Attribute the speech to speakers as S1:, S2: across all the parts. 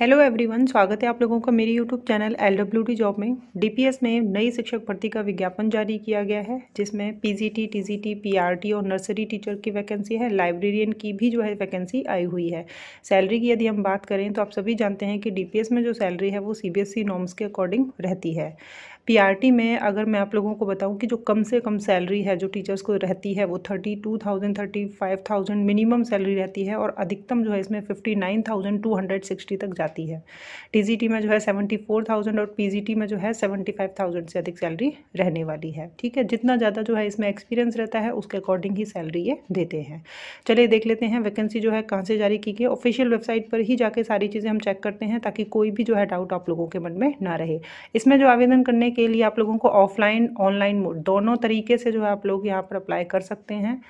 S1: hello everyone स्वागत है आप लोगों का मेरी YouTube channel L W D job में डीपीएस में नई शिक्षक भर्ती का विज्ञापन जारी किया गया है जिसमें पीजीटी टीजीटी पीआरटी और नर्सरी टीचर की वैकेंसी है लाइब्रेरियन की भी जो है वैकेंसी आई हुई है सैलरी की यदि हम बात करें तो आप सभी जानते हैं कि डी में जो सैलरी है वो सी नॉर्म्स e के अकॉर्डिंग रहती है पी में अगर मैं आप लोगों को बताऊं कि जो कम से कम सैलरी है जो टीचर्स को रहती है वो thirty two thousand thirty five thousand minimum salary रहती है और अधिकतम जो है इसमें fifty nine thousand two hundred sixty तक जाती आती है टी में जो है सेवेंटी और पी में जो है सेवेंटी से अधिक सैलरी रहने वाली है ठीक है जितना ज़्यादा जो है इसमें एक्सपीरियंस रहता है उसके अकॉर्डिंग ही सैलरी ये देते हैं चलिए देख लेते हैं वैकेंसी जो है कहाँ से जारी की गई ऑफिशियल वेबसाइट पर ही जाके सारी चीज़ें हम चेक करते हैं ताकि कोई भी जो है डाउट आप लोगों के मन में ना रहे इसमें जो आवेदन करने के लिए आप लोगों को ऑफलाइन ऑनलाइन मोड दोनों तरीके से जो है आप लोग यहाँ पर अप्लाई कर सकते हैं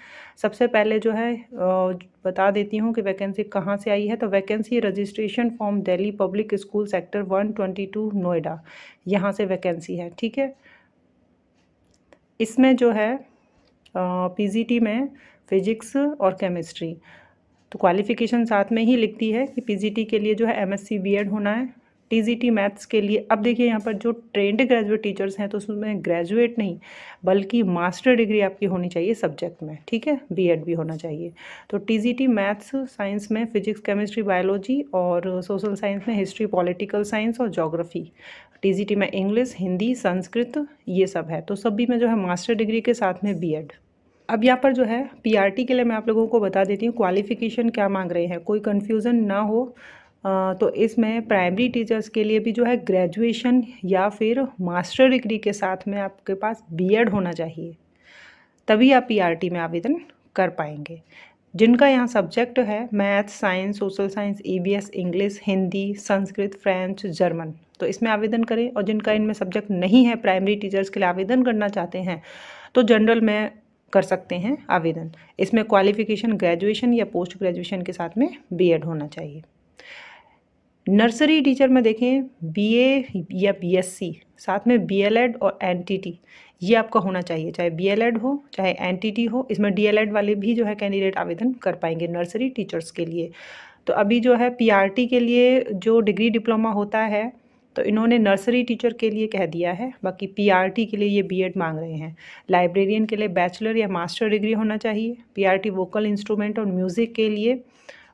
S1: सबसे पहले जो है बता देती हूँ कि वैकेंसी कहाँ से आई है तो vacancy registration form Delhi public school sector one twenty two Noida यहाँ से वैकेंसी है ठीक है इसमें जो है पीजीटी में फिजिक्स और केमिस्ट्री तो क्वालिफ़िकेशन साथ में ही लिखती है कि पीजीटी के लिए जो है एमएससी बीएड होना है टी मैथ्स के लिए अब देखिए यहाँ पर जो ट्रेंड ग्रेजुएट टीचर्स हैं तो उसमें ग्रेजुएट नहीं बल्कि मास्टर डिग्री आपकी होनी चाहिए सब्जेक्ट में ठीक है बीएड भी होना चाहिए तो टी मैथ्स साइंस में फिजिक्स केमिस्ट्री बायोलॉजी और सोशल साइंस में हिस्ट्री पॉलिटिकल साइंस और जोग्राफी टी में इंग्लिश हिंदी संस्कृत ये सब है तो सभी में जो है मास्टर डिग्री के साथ में बी अब यहाँ पर जो है पी के लिए मैं आप लोगों को बता देती हूँ क्वालिफिकेशन क्या मांग रहे हैं कोई कन्फ्यूज़न ना हो तो इसमें प्राइमरी टीचर्स के लिए भी जो है ग्रेजुएशन या फिर मास्टर डिग्री के साथ में आपके पास बीएड होना चाहिए तभी आप पीआरटी में आवेदन कर पाएंगे जिनका यहाँ सब्जेक्ट है math science social science EVS English Hindi Sanskrit French German तो इसमें आवेदन करें और जिनका इनमें सब्जेक्ट नहीं है प्राइमरी टीचर्स के लिए आवेदन करना चाहते हैं तो जनरल में कर सकते हैं आवेदन इसमें क्वालिफिकेशन ग्रेजुएशन या पोस्ट ग्रेजुएशन के साथ में बीएड होना चाहिए नर्सरी टीचर में देखें बीए या बीएससी साथ में बीएलएड और एनटीटी ये आपका होना चाहिए चाहे बीएलएड हो चाहे एनटीटी हो इसमें डीएलएड वाले भी जो है कैंडिडेट आवेदन कर पाएंगे नर्सरी टीचर्स के लिए तो अभी जो है पीआरटी के लिए जो डिग्री डिप्लोमा होता है तो इन्होंने नर्सरी टीचर के लिए कह दिया है बाकी पीआरटी के लिए ये बीएड मांग रहे हैं लाइब्रेरियन के लिए बैचलर या मास्टर डिग्री होना चाहिए पीआरटी वोकल इंस्ट्रूमेंट और म्यूज़िक के लिए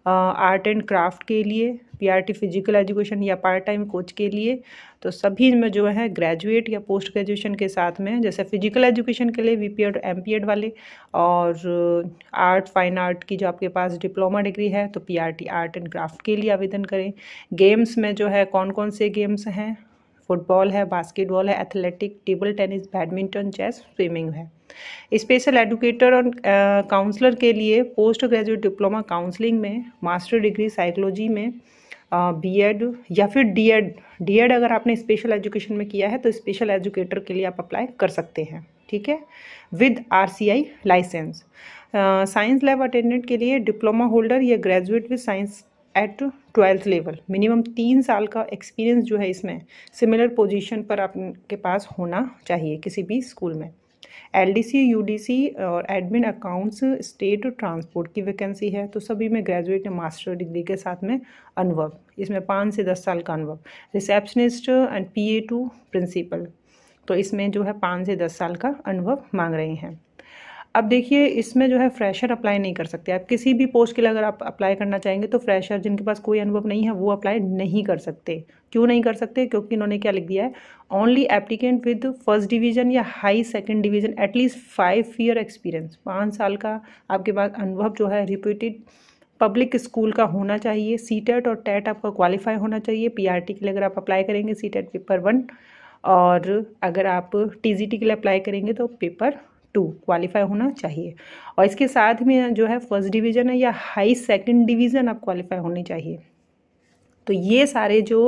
S1: आर्ट एंड क्राफ्ट के लिए पीआरटी फिजिकल एजुकेशन या पार्ट टाइम कोच के लिए तो सभी में जो है ग्रेजुएट या पोस्ट ग्रेजुएशन के साथ में जैसे फिजिकल एजुकेशन के लिए वी एड एम वाले और आर्ट फाइन आर्ट की जो आपके पास डिप्लोमा डिग्री है तो पीआरटी आर्ट एंड क्राफ्ट के लिए आवेदन करें गेम्स में जो है कौन कौन से गेम्स हैं फुटबॉल है बास्केटबॉल है athletic table tennis badminton chess swimming है स्पेशल एडुकेटर और काउंसलर के लिए पोस्ट ग्रेजुएट डिप्लोमा काउंसलिंग में मास्टर डिग्री साइकोलॉजी में बीएड या फिर डीएड डीएड अगर आपने स्पेशल एजुकेशन में किया है तो स्पेशल एजुकेटर के लिए आप अप्लाई कर सकते हैं ठीक है with RCI licence science lab attendant के लिए डिप्लोमा होल्डर या graduate with science at twelfth level minimum तीन साल का एक्सपीरियंस जो है इसमें सिमिलर पोजीशन पर आपके पास होना चाहिए किसी भी स्कूल में L D C U D C और एडमिन अकाउंट्स स्टेट ट्रांसपोर्ट की वैकेंसी है तो सभी में ग्रेजुएट या मास्टर डिग्री के साथ में अनुभव इसमें पाँच से दस साल का अनुभव receptionist and P A to principal तो इसमें जो है पाँच से दस साल का अनुभव मांग रहे हैं अब देखिए इसमें जो है फ्रेशर अप्लाई नहीं कर सकते आप किसी भी पोस्ट के लिए अगर आप अप्लाई करना चाहेंगे तो फ्रेशर जिनके पास कोई अनुभव नहीं है वो अप्लाई नहीं कर सकते क्यों नहीं कर सकते क्योंकि इन्होंने क्या लिख दिया है only applicant with first division या high second division at least five year experience पाँच साल का आपके पास अनुभव जो है रिपीटेड पब्लिक स्कूल का होना चाहिए सी टेट e और टेट e आपका क्वालिफाई होना चाहिए पी के लिए अगर आप अप्लाई करेंगे सी टेट पेपर वन और अगर आप टी के लिए अप्लाई करेंगे तो पेपर टू क्वालिफाई होना चाहिए और इसके साथ में जो है फर्स्ट डिवीज़न है या हाई सेकंड डिवीज़न आप क्वालिफाई होनी चाहिए तो ये सारे जो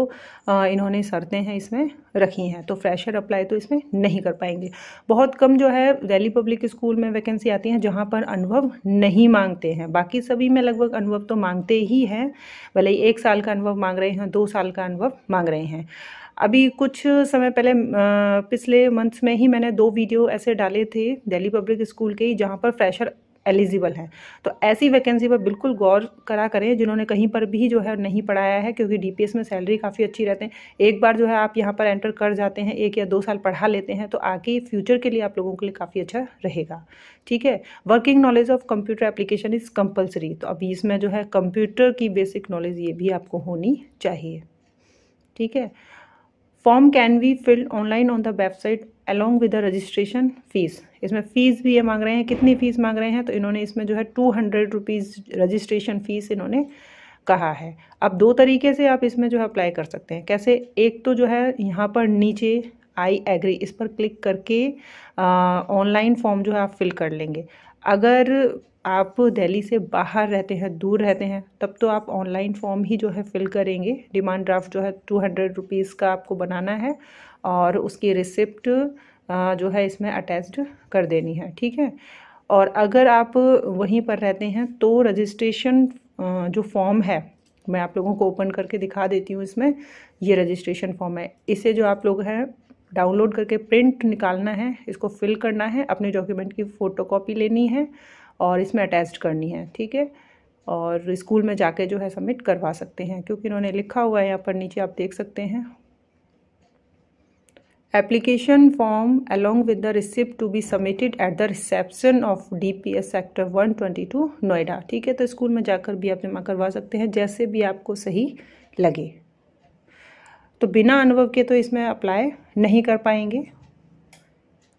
S1: इन्होंने शर्तें हैं इसमें रखी हैं तो फ्रेशर अप्लाई तो इसमें नहीं कर पाएंगे बहुत कम जो है दिल्ली पब्लिक स्कूल में वैकेंसी आती हैं जहाँ पर अनुभव नहीं मांगते हैं बाकी सभी में लगभग अनुभव तो मांगते ही हैं भले ही एक साल का अनुभव मांग रहे हैं दो साल का अनुभव मांग रहे हैं अभी कुछ समय पहले पिछले मंथ्स में ही मैंने दो वीडियो ऐसे डाले थे दिल्ली पब्लिक स्कूल के ही जहाँ पर फ्रेशर एलिजिबल हैं तो ऐसी वैकेंसी पर बिल्कुल गौर करा करें जिन्होंने कहीं पर भी जो है नहीं पढ़ाया है क्योंकि डी में सैलरी काफ़ी अच्छी रहते हैं एक बार जो है आप यहाँ पर एंटर कर जाते हैं एक या दो साल पढ़ा लेते हैं तो आगे फ्यूचर के लिए आप लोगों के लिए काफ़ी अच्छा रहेगा ठीक है working knowledge of computer application is compulsory तो अभी इसमें जो है कंप्यूटर की बेसिक नॉलेज ये भी आपको होनी चाहिए ठीक है form can be filled online on the website along with the registration fees इसमें फ़ीस भी ये मांग रहे हैं कितनी फ़ीस मांग रहे हैं तो इन्होंने इसमें जो है two hundred rupees registration fees इन्होंने कहा है अब दो तरीके से आप इसमें जो है अप्लाई कर सकते हैं कैसे एक तो जो है यहाँ पर नीचे आई एग्री इस पर क्लिक करके ऑनलाइन फॉर्म जो है आप फिल कर लेंगे अगर आप दिल्ली से बाहर रहते हैं दूर रहते हैं तब तो आप ऑनलाइन फॉर्म ही जो है फिल करेंगे डिमांड ड्राफ्ट जो है टू हंड्रेड रुपीज़ का आपको बनाना है और उसकी रिसिप्ट जो है इसमें अटैच्ड कर देनी है ठीक है और अगर आप वहीं पर रहते हैं तो रजिस्ट्रेशन जो फॉर्म है मैं आप लोगों को ओपन करके दिखा देती हूँ इसमें ये रजिस्ट्रेशन फॉर्म है इसे जो आप लोग हैं डाउनलोड करके प्रिंट निकालना है इसको फिल करना है अपने डॉक्यूमेंट की फ़ोटो लेनी है और इसमें अटैच करनी है ठीक है और स्कूल में जाके जो है सबमिट करवा सकते हैं क्योंकि इन्होंने लिखा हुआ है यहाँ पर नीचे आप देख सकते हैं Application form along with the receipt to be submitted at the reception of DPS sector 122 Noida ठीक है तो स्कूल में जाकर भी आप जमा करवा सकते हैं जैसे भी आपको सही लगे तो बिना अनुभव के तो इसमें अप्लाई नहीं कर पाएंगे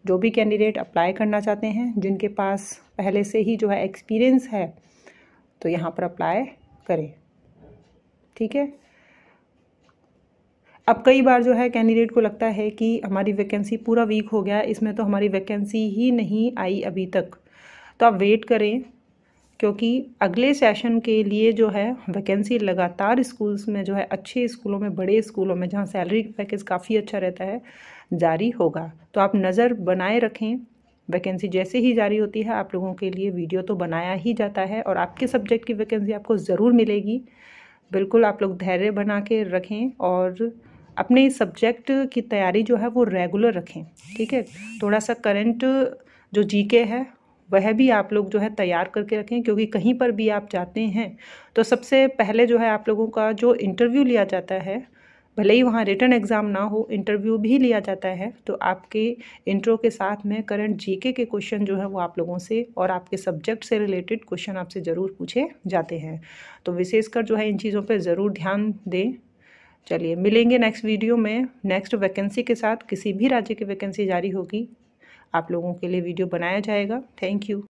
S1: जो भी कैंडिडेट अप्लाई करना चाहते हैं जिनके पास पहले से ही जो है एक्सपीरियंस है तो यहाँ पर अप्लाई करें ठीक है अब कई बार जो है कैंडिडेट को लगता है कि हमारी वैकेंसी पूरा वीक हो गया इसमें तो हमारी वैकेंसी ही नहीं आई अभी तक तो आप वेट करें क्योंकि अगले सेशन के लिए जो है वैकेंसी लगातार स्कूल्स में जो है अच्छे स्कूलों में बड़े स्कूलों में जहाँ सैलरी पैकेज काफ़ी अच्छा रहता है जारी होगा तो आप नज़र बनाए रखें वैकेंसी जैसे ही जारी होती है आप लोगों के लिए वीडियो तो बनाया ही जाता है और आपके सब्जेक्ट की वैकेंसी आपको ज़रूर मिलेगी बिल्कुल आप लोग धैर्य बना के रखें और अपने सब्जेक्ट की तैयारी जो है वो रेगुलर रखें ठीक है थोड़ा सा करंट जो जीके है वह भी आप लोग जो है तैयार करके रखें क्योंकि कहीं पर भी आप जाते हैं तो सबसे पहले जो है आप लोगों का जो इंटरव्यू लिया जाता है भले ही वहाँ रिटर्न एग्ज़ाम ना हो इंटरव्यू भी लिया जाता है तो आपके इंट्रो के साथ में करंट जीके के क्वेश्चन जो है वो आप लोगों से और आपके सब्जेक्ट से रिलेटेड क्वेश्चन आपसे ज़रूर पूछे जाते हैं तो विशेषकर जो है इन चीज़ों पर ज़रूर ध्यान दें चलिए मिलेंगे नेक्स्ट वीडियो में नेक्स्ट वैकेंसी के साथ किसी भी राज्य की वैकेंसी जारी होगी आप लोगों के लिए वीडियो बनाया जाएगा थैंक यू